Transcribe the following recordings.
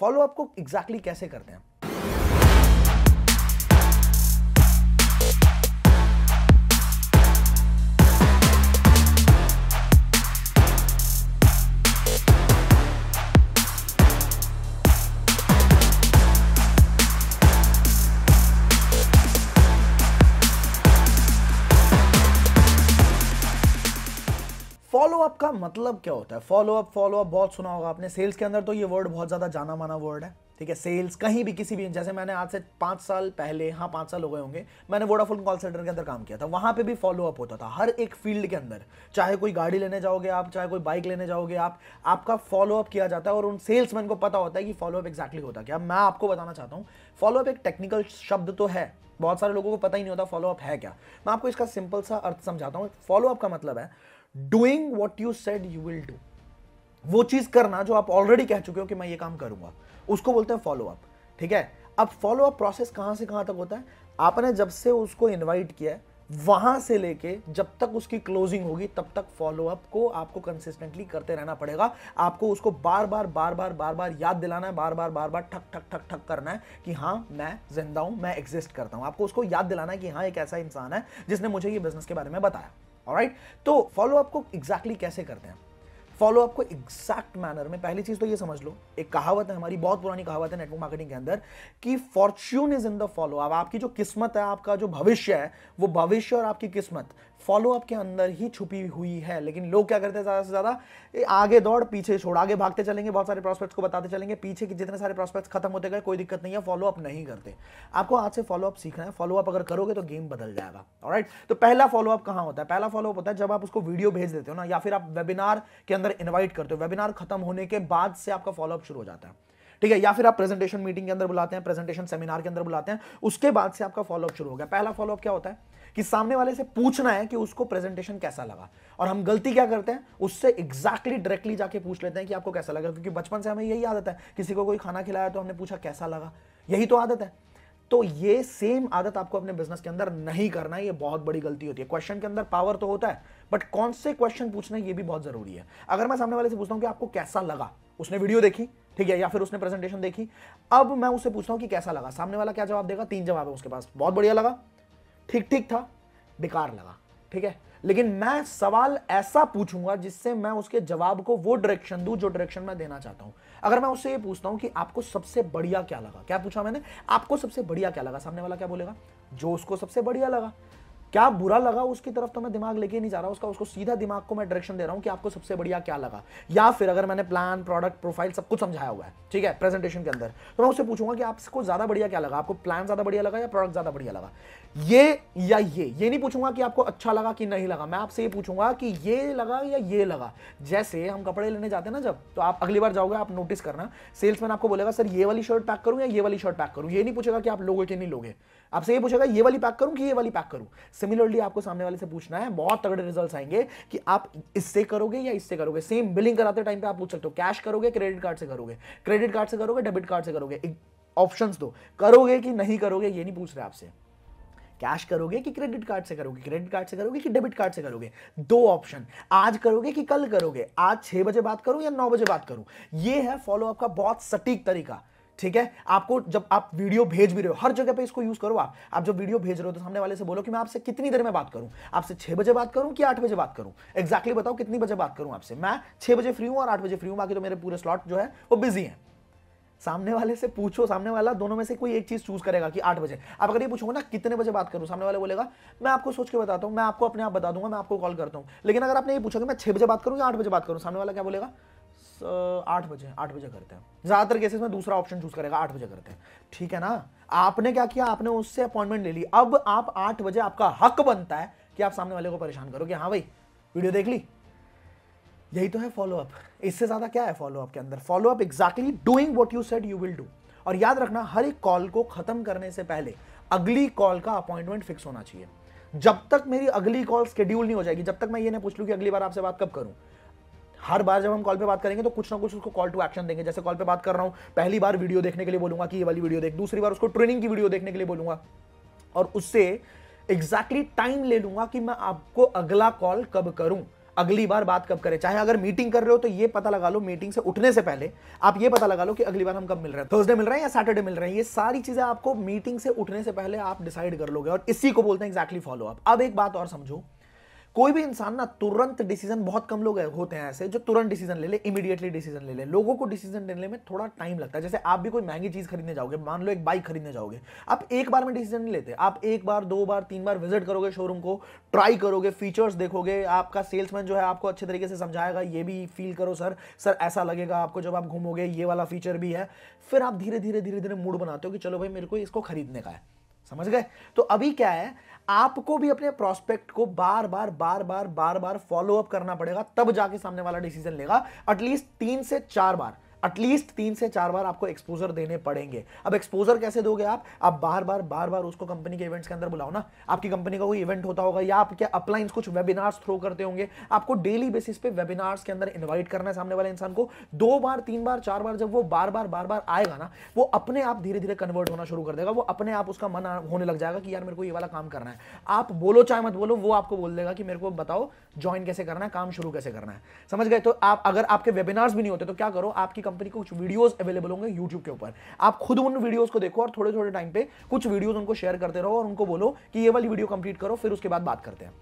follow up को exactly exactly कैसे करते हैं फॉलोअप का मतलब क्या होता है फॉलोअप फॉलोअप बहुत सुना होगा आपने सेल्स के अंदर तो ये वर्ड बहुत ज़्यादा जाना माना वर्ड है ठीक है सेल्स कहीं भी किसी भी जैसे मैंने आज से पाँच साल पहले हाँ पाँच साल हो गए होंगे मैंने वोडाफोन कॉल सेंटर के अंदर काम किया था वहाँ पे भी फॉलोअप होता था हर एक फील्ड के अंदर चाहे कोई गाड़ी लेने जाओगे आप चाहे कोई बाइक लेने जाओगे आप आपका फॉलोअप किया जाता है और उन सेल्समैन को पता होता है कि फॉलोअप एक्जैक्टली होता क्या मैं आपको बताना चाहता हूँ फॉलोअप एक टेक्निकल शब्द तो है बहुत सारे लोगों को पता ही नहीं होता फॉलोअप है क्या मैं आपको इसका सिंपल सा अर्थ समझाता हूँ फॉलोअप का मतलब है doing what you said you will do वो चीज करना जो आप ऑलरेडी कह चुके हो कि मैं ये काम करूंगा उसको बोलते हैं फॉलो अप ठीक है अब फॉलो अप प्रोसेस कहां से कहां तक होता है आपने जब से उसको इनवाइट किया है वहां से लेके जब तक उसकी क्लोजिंग होगी तब तक फॉलो अप को आपको कंसिस्टेंटली करते रहना पड़ेगा आपको उसको बार बार बार बार बार बार याद दिलाना है बार बार बार बार ठक ठक ठक ठक करना है कि हाँ मैं जिंदा हूं मैं एग्जिस्ट करता हूं आपको उसको याद दिलाना है कि हाँ एक ऐसा इंसान है जिसने मुझे ये बिजनेस के बारे में बताया राइट तो फॉलोअप को एग्जैक्टली exactly कैसे करते हैं फॉलोअप को एग्जैक्ट मैनर में पहली चीज तो ये समझ लो एक कहावत है हमारी बहुत पुरानी कहावत है नेटवर्क मार्केटिंग के अंदर कि fortune is in the follow up आपकी जो किस्मत है आपका जो भविष्य है वो भविष्य और आपकी किस्मत फॉलोअप के अंदर ही छुपी हुई है लेकिन लोग क्या करते हैं ज़्यादा से ज़्यादा आगे दौड़ पीछे छोड़ आगे भागते चलेंगे बहुत सारे प्रॉस्पेक्ट्स को बताते चलेंगे पीछे के जितने सारे प्रॉस्पेक्ट्स खत्म होते गए कोई दिक्कत नहीं है फॉलोअप नहीं करते आपको आज से फॉलोअप सीखना है फॉलोअप अगर करोगे तो गेम बदल जाएगा राइट तो पहला फॉलोअप कहाँ होता है पहला फॉलोअप होता है जब आप उसको वीडियो भेज देते हो ना या फिर आप वेबिनार के अंदर इन्वाइट करते हो वेबिनार खत्म होने के बाद से आपका फॉलोअप शुरू हो जाता है ठीक है या फिर आप प्रेजेंटेशन मीटिंग के अंदर बुलाते हैं प्रेजेंटेशन सेमिनार के अंदर बुलाते हैं उसके बाद से आपका फॉलोअप शुरू हो गया पहला फॉलोअप क्या होता है कि सामने वाले से पूछना है कि उसको प्रेजेंटेशन कैसा लगा और हम गलती क्या करते हैं उससे एग्जैक्टली exactly डायरेक्टली जाके पूछ लेते हैं कि आपको कैसा लगा क्योंकि बचपन से हमें यही आदत है किसी को कोई खाना खिलाया तो हमने पूछा कैसा लगा यही तो आदत है तो ये सेम आदत आपको अपने बिजनेस के अंदर नहीं करना ये बहुत बड़ी गलती होती है क्वेश्चन के अंदर पावर तो होता है बट कौन से क्वेश्चन पूछना ये भी बहुत जरूरी है अगर मैं सामने वाले से पूछता हूँ कि आपको कैसा लगा उसने वीडियो देखी ठीक है या फिर उसने प्रेजेंटेशन देखी अब मैं उसे पूछता हूँ कि कैसा लगा सामने वाला क्या जवाब देगा तीन जवाब है उसके पास बहुत बढ़िया लगा ठीक ठीक था बेकार लगा ठीक है लेकिन मैं सवाल ऐसा पूछूंगा जिससे मैं उसके जवाब को वो डायरेक्शन दू जो डायरेक्शन मैं देना चाहता हूं अगर मैं उससे ये पूछता हूं कि आपको सबसे बढ़िया क्या लगा क्या पूछा मैंने आपको सबसे बढ़िया क्या लगा सामने वाला क्या बोलेगा जो उसको सबसे बढ़िया लगा क्या बुरा लगा उसकी तरफ तो मैं दिमाग लेके नहीं जा रहा उसका उसको सीधा दिमाग को मैं डायरेक्शन दे रहा हूँ कि आपको सबसे बढ़िया क्या लगा या फिर अगर मैंने प्लान प्रोडक्ट प्रोफाइल सब कुछ समझाया हुआ है ठीक है प्रेजेंटेशन के अंदर तो मैं उससे पूछूंगा कि आपको ज्यादा बढ़िया क्या लगा आपको प्लान ज्यादा बढ़िया लगा या प्रोडक्ट ज्यादा बढ़िया लगा ये या ये ये नहीं पूछूंगा कि आपको अच्छा लगा कि नहीं लगा मैं आपसे ये पूछूंगा कि ये लगा या ये लगा जैसे हम कपड़े लेने जाते हैं ना जब तो आप अगली बार जाओगे आप नोटिस करना सेल्समैन आपको बोलेगा सर ये वाली शर्ट पैक करूं या ये वाली शर्ट पैक करूं ये नहीं पूछेगा कि आप लोगे कि नहीं लोगे आपसे ये पूछेगा ये वाली पैक करूं कि ये वाली पैक करूं सिमिलरली आपको सामने वाले से पूछना है बहुत तगड़े रिजल्ट्स आएंगे कि आप इससे करोगे या इससे करोगे सेम बिलिंग कराते टाइम पे आप पूछ सकते हो कैश करोगे क्रेडिट कार्ड से करोगे क्रेडिट कार्ड से करोगे डेबिट कार्ड से करोगे ऑप्शन दो करोगे कि नहीं करोगे ये नहीं पूछ रहे आपसे कैश करोगे कि क्रेडिट कार्ड से करोगे क्रेडिट कार्ड से करोगे कि डेबिट कार्ड से करोगे दो ऑप्शन आज करोगे कि कल करोगे आज छह बजे बात करूं या नौ बजे बात करूं ये है फॉलोअप का बहुत सटीक तरीका ठीक है आपको जब आप वीडियो भेज भी रहे हो हर जगह पे इसको यूज करो आप आप जब वीडियो भेज रहे हो तो सामने वाले से बोलो कि मैं आपसे कितनी देर में बात करूं आपसे छह बजे बात करूं कि आठ बजे बात करूं एग्जैक्टली exactly बताओ कितनी बजे बात करूं आपसे मैं छह बजे फ्री हूं और आठ बजे फ्री हूं बाकी तो मेरे पूरे स्लॉट जो है वो बिजी है सामने वाले से पूछो सामने वाला दोनों में से कोई एक चीज चूज करेगा कि आठ बजे आप अगर ये पूछोगे ना कितने बजे बात करूं सामने वाले बोलेगा मैं आपको सोच के बताता हूं मैं आपको अपने आप बता दूंगा मैं आपको कॉल करता हूँ लेकिन अगर आपने ये पूछा कि मैं छह बजे बात करूँ या आठ बजे बात करूं सामने वाला क्या बोलेगा आठ बजे आठ बजे करते हैं ज़्यादातर केसेस में दूसरा ऑप्शन चूज करेगा आठ बजे करते हैं ठीक है ना आपने क्या किया आपने उससे अपॉइंटमेंट ले ली अब आप आठ बजे आपका हक बनता है कि आप सामने वाले को परेशान करो कि हाँ भाई वीडियो देख ली यही तो है फॉलोअप इससे ज़्यादा क्या है फॉलोअप के अंदर follow up exactly doing what you said you will do और याद रखना हर एक कॉल को ख़त्म करने से पहले अगली कॉल का अपॉइंटमेंट फिक्स होना चाहिए जब तक मेरी अगली कॉल स्केड्यूल नहीं हो जाएगी जब तक मैं ये नहीं पूछ लू कि अगली बार आपसे बात कब करूं हर बार जब हम कॉल पे बात करेंगे तो कुछ ना कुछ उसको कॉल टू एक्शन देंगे जैसे कॉल पे बात कर रहा हूं पहली बार वीडियो देखने के लिए बोलूंगा कि ये वाली वीडियो देख दूसरी बार उसको ट्रेनिंग की वीडियो देखने के लिए बोलूंगा और उससे एग्जैक्टली exactly टाइम ले लूंगा कि मैं आपको अगला कॉल कब करूं अगली बार बात कब करें चाहे अगर मीटिंग कर रहे हो तो ये पता लगा लो मीटिंग से उठने से पहले आप ये पता लगा लो कि अगली बार हम कब मिल रहे हैं थर्सडे मिल रहे हैं या सैटरडे मिल रहे हैं ये सारी चीजें आपको मीटिंग से उठने से पहले आप डिसाइड कर लोगे और इसी को बोलते हैं एक्जैक्टली फॉलो अप अब एक बात और समझो कोई भी इंसान ना तुरंत डिसीजन बहुत कम लोग होते हैं ऐसे जो तुरंत डिसीजन ले ले इमीडिएटली डिसीजन ले ले लोगों को डिसीजन लेने में थोड़ा टाइम लगता है जैसे आप भी कोई महंगी चीज़ खरीदने जाओगे मान लो एक बाइक खरीदने जाओगे आप एक बार में डिसीजन नहीं लेते आप एक बार दो बार तीन बार विजिट करोगे शोरूम को ट्राई करोगे फीचर्स देखोगे आपका सेल्समैन जो है आपको अच्छे तरीके से समझाएगा ये भी फील करो सर सर ऐसा लगेगा आपको जब आप घूमोगे ये वाला फीचर भी है फिर आप धीरे धीरे धीरे धीरे मूड बनाते हो कि चलो भाई मेरे को इसको खरीदने का है समझ गए तो अभी क्या है आपको भी अपने प्रोस्पेक्ट को बार बार बार बार बार बार फॉलो अप करना पड़ेगा तब जाके सामने वाला डिसीजन लेगा एटलीस्ट तीन से चार बार एटलीस्ट तीन से चार बार आपको एक्सपोजर देने पड़ेंगे अब एक्सपोजर कैसे दोगे आप आप बार बार बार बार उसको कंपनी के इवेंट्स के अंदर बुलाओ ना आपकी कंपनी का कोई इवेंट होता होगा या आपके अपलाइंस कुछ वेबिनार्स थ्रो करते होंगे आपको डेली बेसिस पे वेबिनार्स के अंदर इन्वाइट करना है सामने वाले इंसान को दो बार तीन बार चार बार जब वो बार बार बार बार आएगा ना वो अपने आप धीरे धीरे कन्वर्ट होना शुरू कर देगा वो अपने आप उसका मन होने लग जाएगा कि यार मेरे को ये वाला काम करना है आप बोलो चाहे मत बोलो वो आपको बोल देगा कि मेरे को बताओ ज्वाइन कैसे करना है काम शुरू कैसे करना है समझ गए तो आप अगर आपके वेबिनार्स भी नहीं होते तो क्या करो आपकी कंपनी के कुछ वीडियोस अवेलेबल होंगे यूट्यूब के ऊपर आप खुद उन वीडियोस को देखो और थोड़े थोड़े टाइम पे कुछ वीडियोस उनको शेयर करते रहो और उनको बोलो कि ये वाली वीडियो कंप्लीट करो फिर उसके बाद बात करते हैं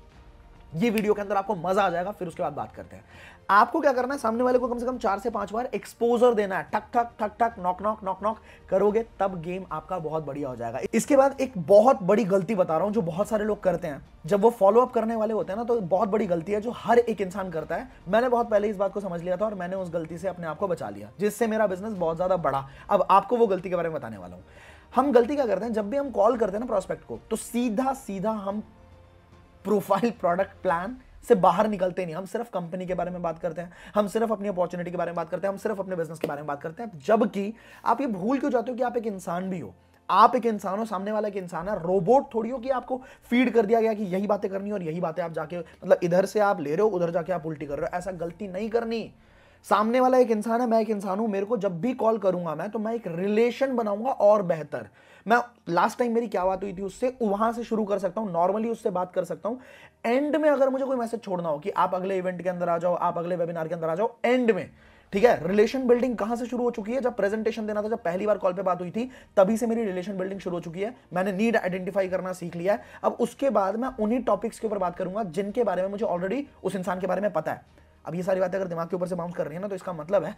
ये वीडियो के अंदर आपको मजा आ जाएगा फिर उसके बाद बात करते हैं आपको क्या करना है सामने वाले को कम से कम चार से पांच बार एक्सपोजर देना है ठक ठक ठक ठक नॉक नॉक नॉक नॉक करोगे तब गेम आपका बहुत बढ़िया हो जाएगा इसके बाद एक बहुत बड़ी गलती बता रहा हूं जो बहुत सारे लोग करते हैं जब वो फॉलो अप करने वाले होते हैं ना तो बहुत बड़ी गलती है जो हर एक इंसान करता है मैंने बहुत पहले इस बात को समझ लिया था और मैंने उस गलती से अपने आप को बचा लिया जिससे मेरा बिजनेस बहुत ज़्यादा बढ़ा अब आपको वो गलती के बारे में बताने वाला हूँ हम गलती क्या करते हैं जब भी हम कॉल करते हैं ना प्रोस्पेक्ट को तो सीधा सीधा हम प्रोफाइल प्रोडक्ट प्लान से बाहर निकलते नहीं हम सिर्फ कंपनी के बारे में बात करते हैं हम सिर्फ अपनी अपॉर्चुनिटी के बारे में बात करते हैं हम सिर्फ अपने बिजनेस के बारे में बात करते हैं जबकि आप ये भूल क्यों जाते हो कि आप एक इंसान भी हो आप एक इंसान हो सामने वाला एक इंसान है रोबोट थोड़ी हो कि आपको फीड कर दिया गया कि यही बातें करनी और यही बातें आप जाके मतलब इधर से आप ले रहे हो उधर जाके आप उल्टी कर रहे हो ऐसा गलती नहीं करनी सामने वाला एक इंसान है मैं एक इंसान हूं मेरे को जब भी कॉल करूंगा मैं तो मैं एक रिलेशन बनाऊंगा और बेहतर मैं लास्ट टाइम मेरी क्या बात हुई थी उससे वहां से शुरू कर सकता हूँ नॉर्मली उससे बात कर सकता हूँ एंड में अगर मुझे कोई मैसेज छोड़ना हो कि आप अगले इवेंट के अंदर आ जाओ आप अगले वेबिनार के अंदर आ जाओ एंड में ठीक है रिलेशन बिल्डिंग कहां से शुरू हो चुकी है जब प्रेजेंटेशन देना था जब पहली बार कॉल पे बात हुई थी तभी से मेरी रिलेशन बिल्डिंग शुरू हो चुकी है मैंने नीड आइडेंटिफाई करना सीख लिया है अब उसके बाद मैं उन्हीं टॉपिक्स के ऊपर बात करूंगा जिनके बारे में मुझे ऑलरेडी उस इंसान के बारे में पता है अब ये सारी बातें अगर दिमाग के ऊपर से बाउंस कर रही है ना तो इसका मतलब है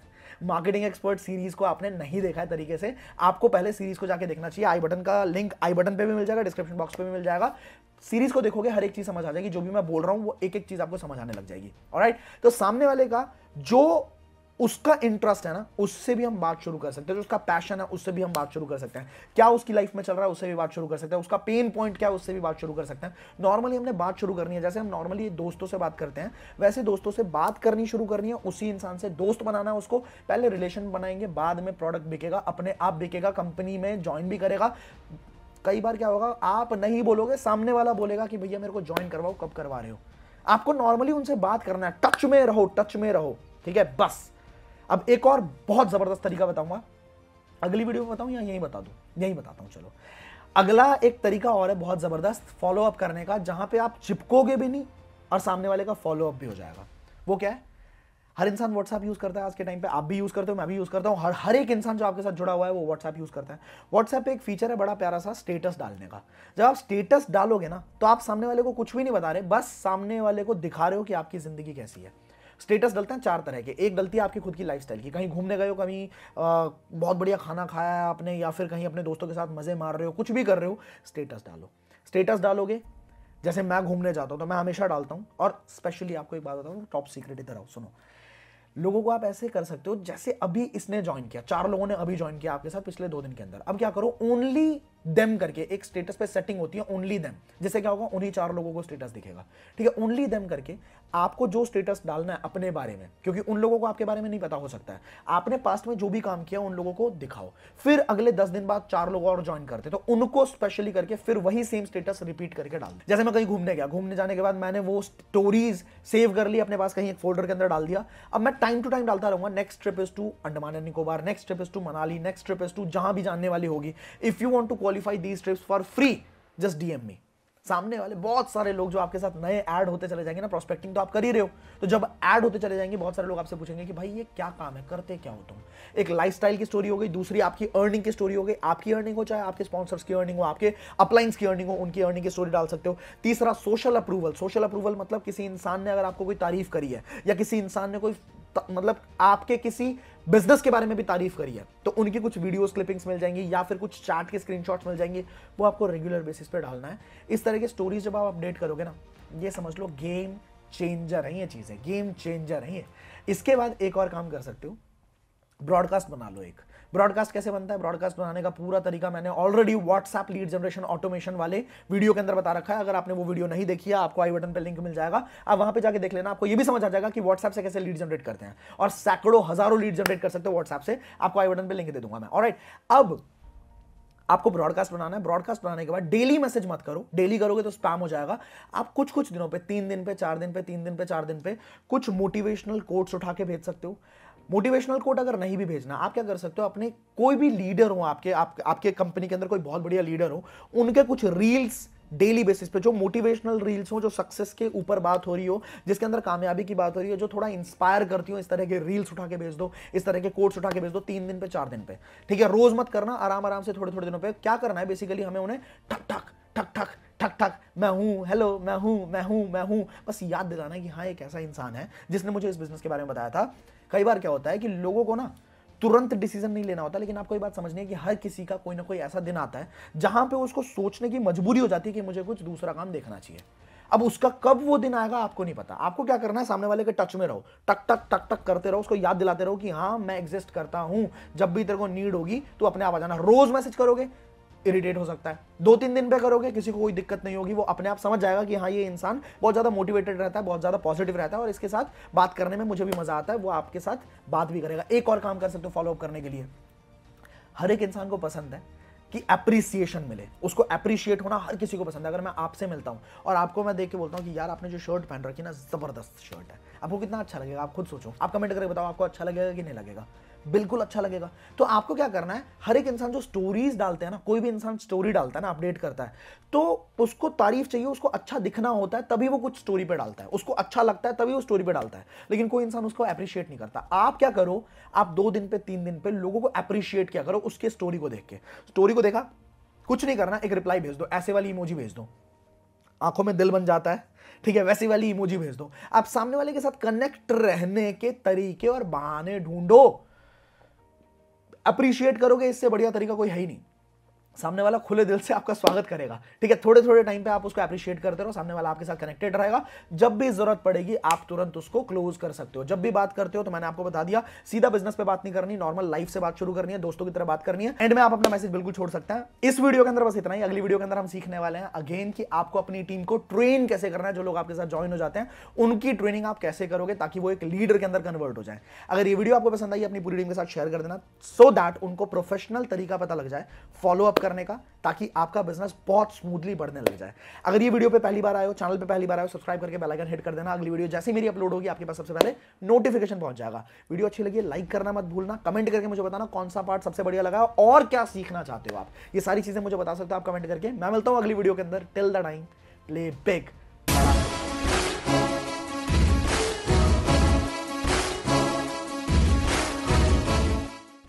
मार्केटिंग एक्सपर्ट सीरीज को आपने नहीं देखा है तरीके से आपको पहले सीरीज को जाके देखना चाहिए आई बटन का लिंक आई बटन पे भी मिल जाएगा डिस्क्रिप्शन बॉक्स पे भी मिल जाएगा सीरीज को देखोगे हर एक चीज समझ आ जाएगी जो भी मैं बोल रहा हूँ वो एक एक चीज आपको समझ आने लग जाएगी और तो सामने वाले का जो उसका इंटरेस्ट है ना उससे भी हम बात शुरू कर सकते हैं जो उसका पैशन है उससे भी हम बात शुरू कर सकते हैं क्या उसकी लाइफ में चल रहा है उससे भी बात शुरू कर सकते हैं उसका पेन पॉइंट क्या है उससे भी बात शुरू कर सकते हैं नॉर्मली हमने बात शुरू करनी है जैसे हम नॉर्मली दोस्तों से बात करते हैं वैसे दोस्तों से बात करनी शुरू करनी है उसी इंसान से दोस्त बनाना है उसको पहले रिलेशन बनाएंगे बाद में प्रोडक्ट बिकेगा अपने आप बिकेगा कंपनी में ज्वाइन भी करेगा कई बार क्या होगा आप नहीं बोलोगे सामने वाला बोलेगा कि भैया मेरे को ज्वाइन करवाओ कब करवा रहे हो आपको नॉर्मली उनसे बात करना है टच में रहो टच में रहो ठीक है बस अब एक और बहुत ज़बरदस्त तरीका बताऊंगा अगली वीडियो में बताऊं या यही बता दू यही बताता हूं चलो अगला एक तरीका और है बहुत ज़बरदस्त फॉलो अप करने का जहां पे आप चिपकोगे भी नहीं और सामने वाले का फॉलो अप भी हो जाएगा वो क्या है हर इंसान व्हाट्सएप यूज़ करता है आज के टाइम पे आप भी यूज़ करते हो मैं भी यूज़ करता हूँ हर हर एक इंसान जो आपके साथ जुड़ा हुआ है वो व्हाट्सएप यूज़ करता है व्हाट्सएप पे एक फीचर है बड़ा प्यारा सा स्टेटस डालने का जब आप स्टेटस डालोगे ना तो आप सामने वाले को कुछ भी नहीं बता रहे बस सामने वाले को दिखा रहे हो कि आपकी ज़िंदगी कैसी है स्टेटस डलते हैं चार तरह के एक डलती है आपकी खुद की लाइफ की कहीं घूमने गए हो कहीं बहुत बढ़िया खाना खाया है आपने या फिर कहीं अपने दोस्तों के साथ मज़े मार रहे हो कुछ भी कर रहे हो स्टेटस डालो स्टेटस डालोगे जैसे मैं घूमने जाता हूँ तो मैं हमेशा डालता हूँ और स्पेशली आपको एक बात बताऊँ टॉप सीक्रेट इधर आओ सुनो लोगों को आप ऐसे कर सकते हो जैसे अभी इसने ज्वाइन किया चार लोगों ने अभी ज्वाइन किया आपके साथ पिछले दो दिन के अंदर अब क्या करो ओनली देम करके एक स्टेटस पे सेटिंग होती है ओनली देम जैसे क्या होगा उन्हीं चार लोगों को स्टेटस दिखेगा ठीक है ओनली देम करके आपको जो स्टेटस डालना है अपने बारे में क्योंकि उन लोगों को आपके बारे में नहीं पता हो सकता है आपने पास्ट में जो भी काम किया उन लोगों को दिखाओ फिर अगले दस दिन बाद चार लोग और ज्वाइन करते तो उनको स्पेशली करके फिर वही सेम स्टेटस रिपीट करके डाल जैसे मैं कहीं घूमने गया घूमने जाने के बाद मैंने वो स्टोरीज सेव कर ली अपने पास कहीं एक फोल्डर के अंदर डाल दिया अब मैं टाइम टू टाइम डालता रहूंगा next trip is to Andaman and Nicobar next trip is to Manali next trip is to जहां भी जानने वाली होगी if you want to qualify these trips for free just DM me सामने वाले बहुत सारे लोग जो आपके साथ नए ऐड होते चले जाएंगे ना प्रोस्पेक्टिंग तो आप कर ही रहे हो तो जब ऐड होते चले जाएंगे बहुत सारे लोग आपसे पूछेंगे कि भाई ये क्या काम है करते क्या हो तुम एक लाइफस्टाइल की स्टोरी हो गई दूसरी आपकी अर्निंग की स्टोरी हो गई आपकी अर्निंग हो चाहे आपके स्पॉन्सर्स की अर्निंग हो आपके अपलाइंस की अर्निंग हो उनकी अर्निंग की स्टोरी डाल सकते हो तीसरा सोशल अप्रूवल सोशल अप्रूवल मतलब किसी इंसान ने अगर आपको कोई तारीफ करी है या किसी इंसान ने कोई मतलब आपके किसी बिजनेस के बारे में भी तारीफ करी है तो उनकी कुछ वीडियोस क्लिपिंग्स मिल जाएंगी या फिर कुछ चार्ट के स्क्रीनशॉट्स मिल जाएंगे वो आपको रेगुलर बेसिस पे डालना है इस तरह की स्टोरीज जब आप अपडेट करोगे ना ये समझ लो गेम चेंजर है चीज़ें गेम चेंजर है इसके बाद एक और काम कर सकते हो ब्रॉडकास्ट बना लो एक ब्रॉडकास्ट कैसे बनता है ब्रॉडकास्ट बनाने का पूरा तरीका मैंने already WhatsApp lead generation automation वाले वीडियो के अंदर बता रखा है अगर आपने वो वीडियो नहीं देखी है आपको आई बटन पर लिंक मिल जाएगा आप वहां पर जाकर देख लेना आपको यह भी समझ आ जाएगा कि व्हाट्सएप से कैसे लीड जनरेट करते हैं और सैकड़ों हजारों लीड जनरेट कर सकते हो व्हाट्सएप से आपको आई बटन पर लिंक दे दूंगा मैं राइट अब आपको ब्रॉडकास्ट बनाना है ब्रॉडकास्ट बनाने के बाद डेली मैसेज मत करो डेली करोगे तो स्पैम हो जाएगा आप कुछ कुछ दिनों पे तीन दिन पे चार दिन पे तीन दिन पे चार दिन पे कुछ मोटिवेशनल कोट्स उठा के भेज सकते हो मोटिवेशनल कोट अगर नहीं भी भेजना आप क्या कर सकते हो अपने कोई भी लीडर हो आपके आप, आपके कंपनी के अंदर कोई बहुत बढ़िया लीडर हो उनके कुछ रील्स डेली बेसिस पे जो मोटिवेशनल रील्स हो जो सक्सेस के ऊपर बात हो रही हो जिसके अंदर कामयाबी की बात हो रही हो जो थोड़ा इंस्पायर करती हो इस तरह के रील्स उठा के भेज दो इस तरह के कोट्स उठा के भेज दो तीन दिन पे चार दिन पे ठीक है रोज मत करना आराम आराम से थोड़े थोड़े दिनों पे क्या करना है बेसिकली हमें उन्हें ठक ठक ठक ठक ठक ठक मैं हूँ हेलो मैं हूँ मैं हूँ मैं हूँ बस याद दिलाना कि हाँ एक ऐसा इंसान है जिसने मुझे इस बिजनेस के बारे में बताया था कई बार क्या होता है कि लोगों को ना तुरंत डिसीजन नहीं लेना होता लेकिन आपको ये बात समझनी है कि हर किसी का कोई ना कोई ऐसा दिन आता है जहां पे उसको सोचने की मजबूरी हो जाती है कि मुझे कुछ दूसरा काम देखना चाहिए अब उसका कब वो दिन आएगा आपको नहीं पता आपको क्या करना है सामने वाले के टच में रहो टक टक टक टक करते रहो उसको याद दिलाते रहो कि हाँ मैं एग्जिस्ट करता हूं जब भी तेरे को नीड होगी तो अपने आप आ जाना रोज मैसेज करोगे इरिटेट हो सकता है दो तीन दिन पे करोगे किसी को कोई दिक्कत नहीं होगी वो अपने आप समझ जाएगा कि हाँ ये इंसान बहुत ज़्यादा मोटिवेटेड रहता है बहुत ज़्यादा पॉजिटिव रहता है और इसके साथ बात करने में मुझे भी मज़ा आता है वो आपके साथ बात भी करेगा एक और काम कर सकते हो फॉलोअप करने के लिए हर एक इंसान को पसंद है कि अप्रिसिएशन मिले उसको अप्रिशिएट होना हर किसी को पसंद है अगर मैं आपसे मिलता हूँ और आपको मैं देख के बोलता हूँ कि यार आपने जो शर्ट पहन रखी ना ज़बरदस्त शर्ट है आपको कितना अच्छा लगेगा आप खुद सोचो आप कमेंट करके बताओ आपको अच्छा लगेगा कि नहीं लगेगा बिल्कुल अच्छा लगेगा तो आपको क्या करना है हर एक इंसान जो स्टोरीज डालते हैं ना कोई भी इंसान स्टोरी डालता है ना अपडेट करता है तो उसको तारीफ चाहिए उसको अच्छा दिखना होता है तभी वो कुछ स्टोरी पे डालता है उसको अच्छा लगता है तभी वो स्टोरी पे डालता है लेकिन कोई इंसान उसको अप्रिशिएट नहीं करता आप क्या करो आप दो दिन पे तीन दिन पे लोगों को अप्रिशिएट क्या करो उसके स्टोरी को देख के स्टोरी को देखा कुछ नहीं करना एक रिप्लाई भेज दो ऐसे वाली इमोजी भेज दो आंखों में दिल बन जाता है ठीक है वैसी वाली इमोजी भेज दो आप सामने वाले के साथ कनेक्ट रहने के तरीके और बहाने ढूंढो अप्रिशिएट करोगे इससे बढ़िया तरीका कोई है ही नहीं सामने वाला खुले दिल से आपका स्वागत करेगा ठीक है थोड़े थोड़े टाइम पे आप उसको अप्रिशिएट करते रहो सामने वाला आपके साथ कनेक्टेड रहेगा जब भी जरूरत पड़ेगी आप तुरंत उसको क्लोज कर सकते हो जब भी बात करते हो तो मैंने आपको बता दिया सीधा बिजनेस पे बात नहीं करनी नॉर्मल लाइफ से बात शुरू करनी है दोस्तों की तरह बात करनी है एंड में आप अपना मैसेज बिल्कुल छोड़ सकते हैं इस वीडियो के अंदर बस इतना ही अगली वीडियो के अंदर हम सीखने वाले हैं अगेन की आपको अपनी टीम को ट्रेन कैसे करना है जो लोग आपके साथ ज्वाइन हो जाते हैं उनकी ट्रेनिंग आप कैसे करोगे ताकि वो एक लीडर के अंदर कन्वर्ट हो जाए अगर ये वीडियो आपको पसंद आई अपनी पूरी टीम के साथ शेयर कर देना सो दैट उनको प्रोफेशनल तरीका पता लग जाए फॉलो करने का ताकि आपका बिजनेस बहुत स्मूथली बढ़ने लग जाए अगर ये वीडियो पे पहली बार आए हो चैनल पे पहली बार आए हो सब्सक्राइब करके बेल आइकन हिट कर देना अगली वीडियो जैसे मेरी अपलोड होगी आपके पास सबसे पहले नोटिफिकेशन पहुंच जाएगा वीडियो अच्छी लगी लाइक करना मत भूलना कमेंट करके मुझे बताना कौन सा पार्ट सबसे बढ़िया लगा और क्या सीखना चाहते हो आप ये सारी चीजें मुझे बता सकते हो आप कमेंट करके मैं मिलता हूँ अगली वीडियो के अंदर till the time play big